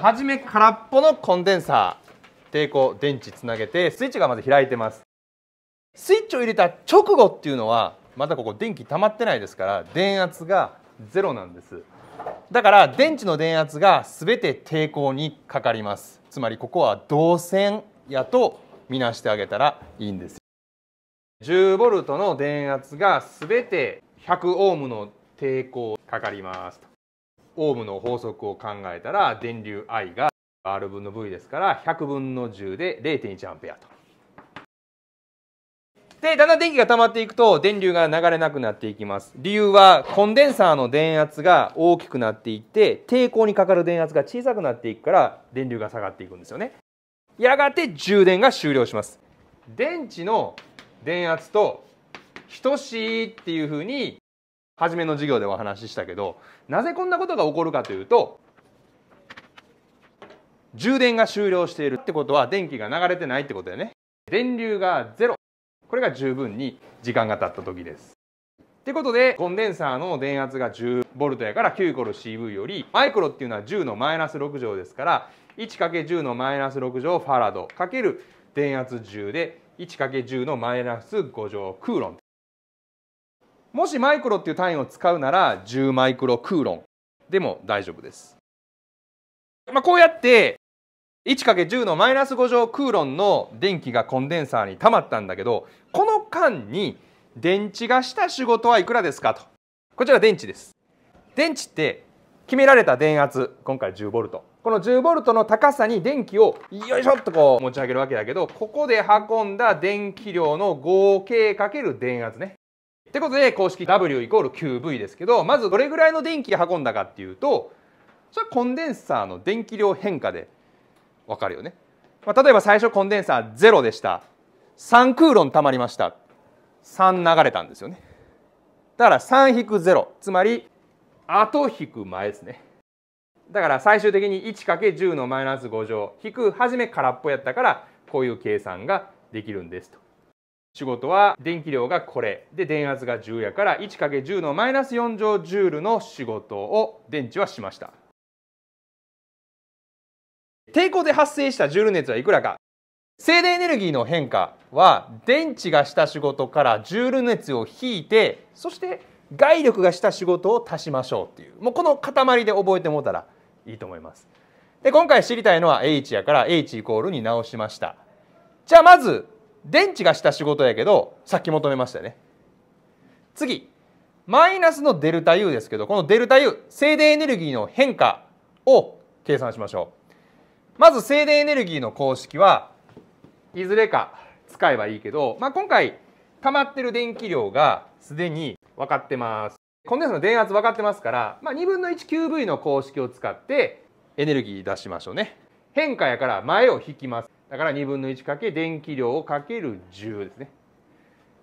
初め空っぽのコンデンサー抵抗電池つなげてスイッチがまず開いてますスイッチを入れた直後っていうのはまだここ電気溜まってないですから電圧がゼロなんですだから電池の電圧が全て抵抗にかかりますつまりここは導線やとみなしてあげたらいいんです1 0トの電圧が全て100オームの抵抗かかりますオームの法則を考えたら電流 I が R 分の V ですから100分の10で0 1アと。でだんだん電気が溜まっていくと電流が流れなくなっていきます理由はコンデンサーの電圧が大きくなっていって抵抗にかかる電圧が小さくなっていくから電流が下がっていくんですよねやがて充電が終了します電池の電圧と等しいっていうふうに初めの授業でお話ししたけどなぜこんなことが起こるかというと充電が終了しているってことは電気が流れてないってことだよね電流がゼロこれが十分に時間が経った時ですってことでコンデンサーの電圧が 10V やから 9×CV よりマイクロっていうのは10のマイナス6乗ですから 1×10 のマイナス6乗ファラドかける電圧10で 1×10 のマイナス5乗クーロンもしマイクロっていう単位を使うなら10マイクロクーロンでも大丈夫です。まあ、こうやって 1×10 のマイナス5乗クーロンの電気がコンデンサーに溜まったんだけどこの間に電池がした仕事はいくらですかとこちら電池です電池って決められた電圧今回 10V この1 0トの高さに電気をよいしょっとこう持ち上げるわけだけどここで運んだ電気量の合計かける電圧ねってことで公式 W イコール QV ですけどまずどれぐらいの電気運んだかっていうとそれはコンデンサーの電気量変化で分かるよね。まあ、例えば最初コンデンサー0でした3クーロン溜まりました3流れたんですよね。だから3-0つまり後引く前ですね。だから最終的に 1×10 のマイナス5乗引く初め空っぽやったからこういう計算ができるんですと。仕事は電気量がこれで電圧が10やから 1×10 のマイナス4乗ジュールの仕事を電池はしました抵抗で発生したジュール熱はいくらか静電エネルギーの変化は電池がした仕事からジュール熱を引いてそして外力がした仕事を足しましょうっていうもうこの塊で覚えてもうたらいいと思います。で今回知りたいのは H やから H イコールに直しました。じゃあまず電池がした仕事やけどさっき求めましたね次マイナスのデルタ U ですけどこのデルタ U 静電エネルギーの変化を計算しましょうまず静電エネルギーの公式はいずれか使えばいいけど、まあ、今回溜まってる電気量がすでに分かってますコンデンスの電圧分かってますから、まあ、2分の 1QV の公式を使ってエネルギー出しましょうね変化やから前を引きますだから2分の1かけ電気量をかける10ですね。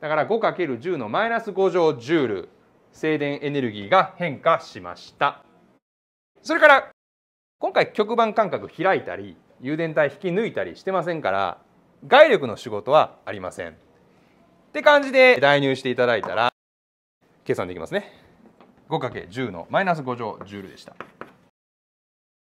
だから5かける10のマイナス5乗ジュール静電エネルギーが変化しました。それから今回極板間隔開いたり誘電体引き抜いたりしてませんから外力の仕事はありません。って感じで代入していただいたら計算できますね。5×10 のマイナス5乗ジュールでした。